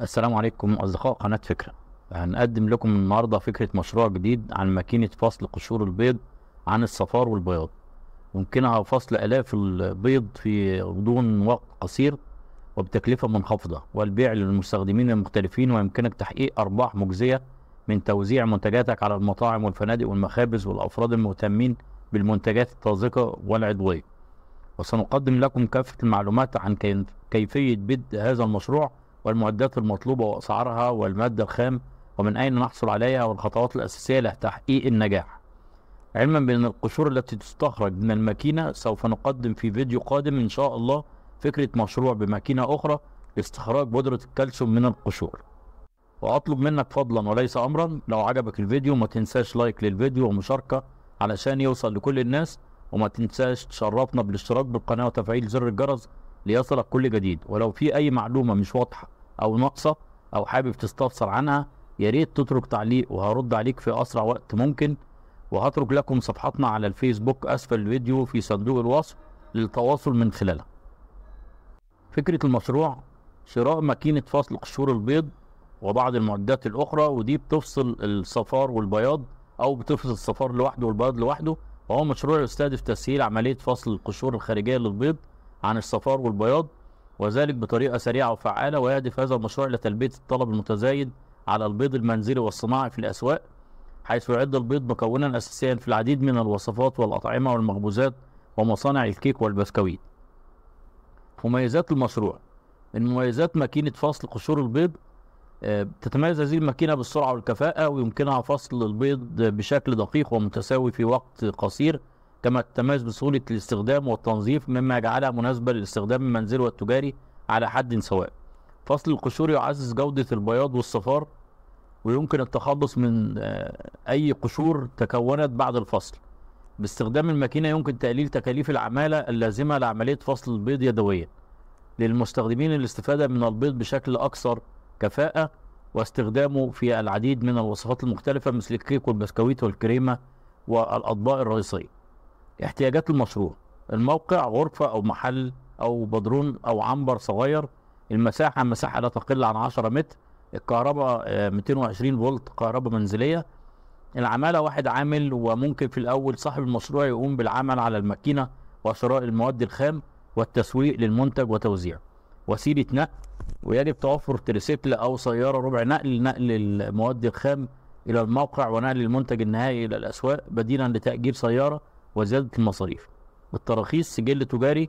السلام عليكم أصدقاء قناة فكرة هنقدم لكم النهاردة فكرة مشروع جديد عن ماكينة فصل قشور البيض عن الصفار والبياض يمكنها فصل آلاف البيض في غضون وقت قصير وبتكلفة منخفضة والبيع للمستخدمين المختلفين ويمكنك تحقيق أرباح مجزية من توزيع منتجاتك على المطاعم والفنادق والمخابز والأفراد المهتمين بالمنتجات الطازجة والعضوية وسنقدم لكم كافة المعلومات عن كيفية بدء هذا المشروع والمعدات المطلوبة وأسعارها والمادة الخام ومن أين نحصل عليها والخطوات الأساسية لتحقيق النجاح علما بأن القشور التي تستخرج من الماكينة سوف نقدم في فيديو قادم إن شاء الله فكرة مشروع بماكينة أخرى لاستخراج بودرة الكالسيوم من القشور وأطلب منك فضلا وليس أمرا لو عجبك الفيديو ما تنساش لايك للفيديو ومشاركة علشان يوصل لكل الناس وما تنساش تشرفنا بالاشتراك بالقناة وتفعيل زر الجرس ليصلك كل جديد ولو في أي معلومة مش واضحة أو ناقصة أو حابب تستفسر عنها يا ريت تترك تعليق وهرد عليك في أسرع وقت ممكن وهترك لكم صفحتنا على الفيسبوك أسفل الفيديو في صندوق الوصف للتواصل من خلالها فكرة المشروع شراء ماكينة فصل قشور البيض وبعض المعدات الأخرى ودي بتفصل الصفار والبياض أو بتفصل الصفار لوحده والبياض لوحده وهو مشروع يستهدف تسهيل عملية فصل القشور الخارجية للبيض عن الصفار والبياض وذلك بطريقة سريعة وفعالة ويهدف هذا المشروع إلى تلبية الطلب المتزايد على البيض المنزلي والصناعي في الأسواق حيث يعد البيض مكونا أساسيا في العديد من الوصفات والأطعمة والمخبوزات ومصانع الكيك والبسكويت مميزات المشروع من مميزات ماكينة فصل قشور البيض آه، تتميز هذه الماكينة بالسرعة والكفاءة ويمكنها فصل البيض بشكل دقيق ومتساوي في وقت قصير كما التميز بسهولة الاستخدام والتنظيف مما يجعلها مناسبة للاستخدام المنزلي والتجاري على حد سواء فصل القشور يعزز جودة البياض والصفار ويمكن التخلص من آه، أي قشور تكونت بعد الفصل باستخدام الماكينة يمكن تقليل تكاليف العمالة اللازمة لعملية فصل البيض يدويا للمستخدمين الاستفادة من البيض بشكل أكثر كفاءة واستخدامه في العديد من الوصفات المختلفة مثل الكيك والبسكويت والكريمة والأطباق الرئيسية احتياجات المشروع الموقع غرفة أو محل أو بدرون أو عنبر صغير المساحة مساحة لا تقل عن 10 متر الكهرباء 220 آه، فولت كهرباء منزلية العمالة واحد عامل وممكن في الأول صاحب المشروع يقوم بالعمل على الماكينة وشراء المواد الخام والتسويق للمنتج وتوزيعه وسيلة نقل ويجب توفر تريسيبل أو سيارة ربع نقل نقل المواد الخام إلى الموقع ونقل المنتج النهائي إلى الأسواق بديلا لتأجير سيارة وزيادة المصاريف التراخيص سجل تجاري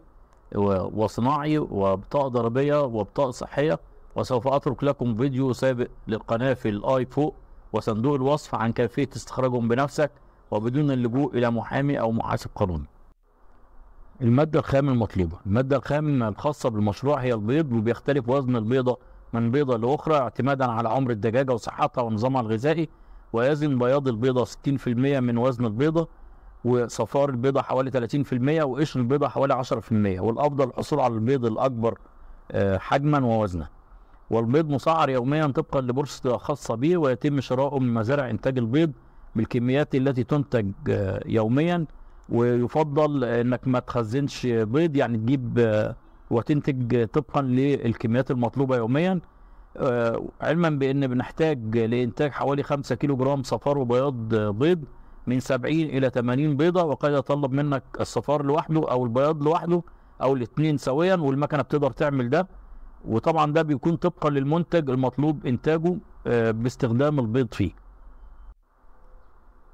وصناعي وبطاقة ضريبية وبطاقة صحية وسوف أترك لكم فيديو سابق للقناة في الآي فوق وصندوق الوصف عن كيفية استخراجهم بنفسك وبدون اللجوء إلى محامي أو محاسب قانوني المادة الخام المطلوبة المادة الخام الخاصة بالمشروع هي البيض وبيختلف وزن البيضة من بيضة لأخرى اعتمادا على عمر الدجاجة وصحتها ونظامها الغذائي ويزن بياض البيضة 60% من وزن البيضة وصفار البيضة حوالي 30% وقشر البيضة حوالي 10% والأفضل الحصول على البيض الأكبر آه، حجما ووزنا والبيض مسعر يوميا طبقا لبورصة خاصة به ويتم شراؤه من مزارع إنتاج البيض بالكميات التي تنتج آه، يوميا ويفضل انك ما تخزنش بيض يعني تجيب آه، وتنتج طبقا للكميات المطلوبه يوميا علما بان بنحتاج لانتاج حوالي 5 كيلو جرام صفار وبياض بيض من 70 الى 80 بيضه وقد يتطلب منك الصفار لوحده او البياض لوحده او الاثنين سويا والمكنه بتقدر تعمل ده وطبعا ده بيكون طبقا للمنتج المطلوب انتاجه آه، باستخدام البيض فيه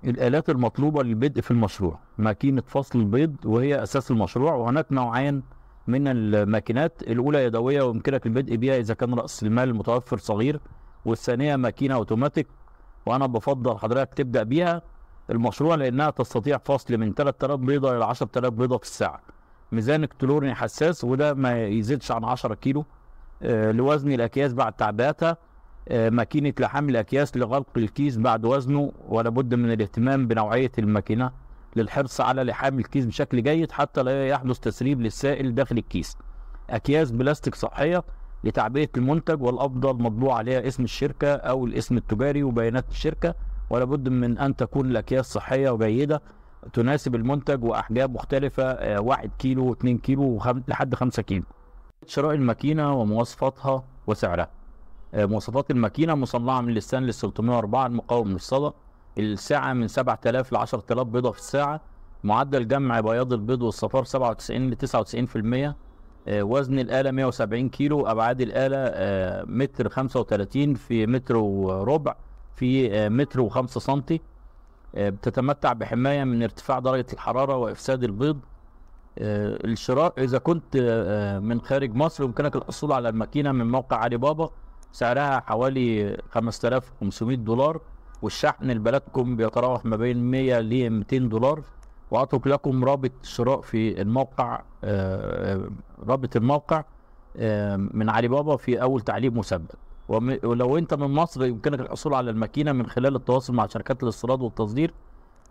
الالات المطلوبه للبدء في المشروع ماكينه فصل البيض وهي اساس المشروع وهناك نوعين من الماكينات الاولى يدويه ويمكنك البدء بها اذا كان راس المال المتوفر صغير والثانيه ماكينه اوتوماتيك وانا بفضل حضرتك تبدا بيها المشروع لانها تستطيع فصل من 3000 بيضه الى 10000 بيضه في الساعه ميزان كلورين حساس وده ما يزيدش عن 10 كيلو آه، لوزن الاكياس بعد تعبئتها آه، ماكينه لحام الاكياس لغلق الكيس بعد وزنه ولا بد من الاهتمام بنوعيه الماكينه للحرص على لحام الكيس بشكل جيد حتى لا يحدث تسريب للسائل داخل الكيس اكياس بلاستيك صحيه لتعبئه المنتج والافضل مطبوع عليها اسم الشركه او الاسم التجاري وبيانات الشركه ولا بد من ان تكون الاكياس صحيه وجيده تناسب المنتج واحجام مختلفه 1 آه، كيلو 2 كيلو لحد 5 كيلو شراء الماكينه ومواصفاتها وسعرها آه، مواصفات الماكينه مصنعه من الستانلس 304 المقاوم للصدى الساعه من 7000 ل 10000 بيضه في الساعه معدل جمع بياض البيض والصفار 97 ل 99% آه، وزن الآلة 170 كيلو أبعاد الآلة متر 35 في متر وربع في آه، متر وخمسة سنتي آه، بتتمتع بحماية من ارتفاع درجة الحرارة وإفساد البيض آه، الشراء إذا كنت من خارج مصر يمكنك الحصول على الماكينة من موقع علي بابا سعرها حوالي 5500 دولار والشحن لبلدكم بيتراوح ما بين 100 ل 200 دولار واترك لكم رابط الشراء في الموقع رابط الموقع من علي بابا في اول تعليق مسبق ولو انت من مصر يمكنك الحصول على الماكينه من خلال التواصل مع شركات الاستيراد والتصدير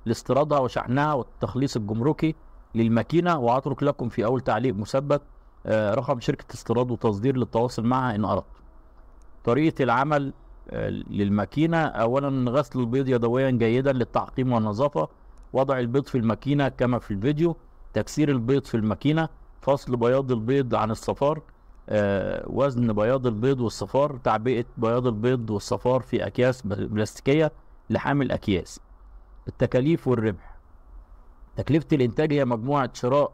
لاستيرادها وشحنها والتخليص الجمركي للماكينه واترك لكم في اول تعليق مثبت آه، رقم شركه استيراد وتصدير للتواصل معها ان اردت. طريقه العمل آه، للماكينه اولا غسل البيض يدويا جيدا للتعقيم والنظافه وضع البيض في الماكينه كما في الفيديو تكسير البيض في الماكينه فصل بياض البيض عن الصفار آه، وزن بياض البيض والصفار تعبئة بياض البيض والصفار في أكياس بلاستيكية لحامل أكياس التكاليف والربح تكلفة الإنتاج هي مجموعة شراء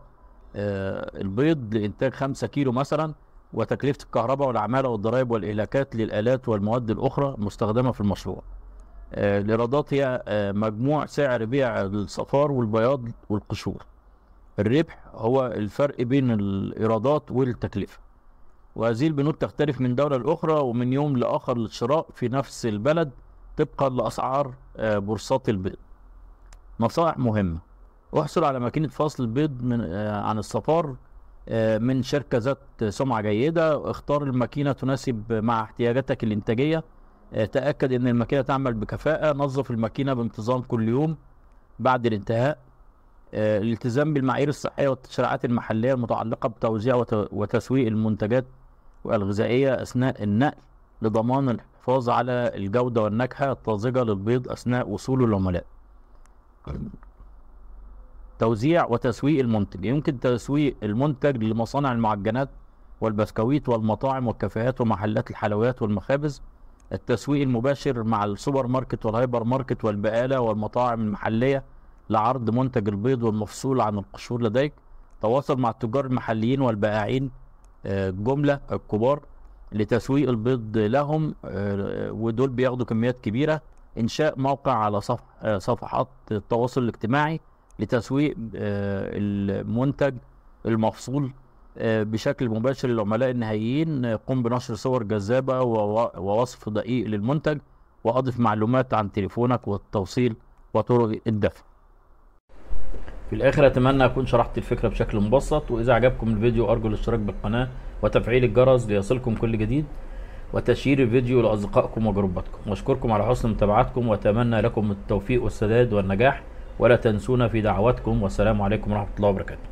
آه، البيض لإنتاج 5 كيلو مثلا وتكلفة الكهرباء والعمالة والضرائب والإهلاكات للآلات والمواد الأخرى المستخدمة في المشروع آه، الإيرادات هي مجموع سعر بيع الصفار والبياض والقشور الربح هو الفرق بين الإيرادات والتكلفة وهذه البنود تختلف من دولة لأخرى ومن يوم لآخر للشراء في نفس البلد طبقا لأسعار آه، بورصات البيض نصائح مهمة احصل على ماكينة فصل البيض من آه، عن الصفار آه، من شركة ذات سمعة جيدة اختار الماكينة تناسب مع احتياجاتك الإنتاجية تأكد أن الماكينة تعمل بكفاءة نظف الماكينة بانتظام كل يوم بعد الانتهاء الالتزام بالمعايير الصحية والتشريعات المحلية المتعلقة بتوزيع وتسويق المنتجات الغذائية أثناء النقل لضمان الحفاظ على الجودة والنكهة الطازجة للبيض أثناء وصول العملاء توزيع وتسويق المنتج يمكن تسويق المنتج لمصانع المعجنات والبسكويت والمطاعم والكافيهات ومحلات الحلويات والمخابز التسويق المباشر مع السوبر ماركت والهايبر ماركت والبقالة والمطاعم المحلية لعرض منتج البيض والمفصول عن القشور لديك تواصل مع التجار المحليين والبائعين الجمله الكبار لتسويق البيض لهم آه، ودول بياخدوا كميات كبيره انشاء موقع على صفح آه، صفحات التواصل الاجتماعي لتسويق آه، المنتج المفصول بشكل مباشر للعملاء النهائيين قم بنشر صور جذابه ووصف دقيق للمنتج واضف معلومات عن تليفونك والتوصيل وطرق الدفع في الاخر اتمنى اكون شرحت الفكره بشكل مبسط واذا عجبكم الفيديو ارجو الاشتراك بالقناه وتفعيل الجرس ليصلكم كل جديد وتشير الفيديو لاصدقائكم وجروباتكم واشكركم على حسن متابعتكم واتمنى لكم التوفيق والسداد والنجاح ولا تنسونا في دعواتكم والسلام عليكم ورحمه الله وبركاته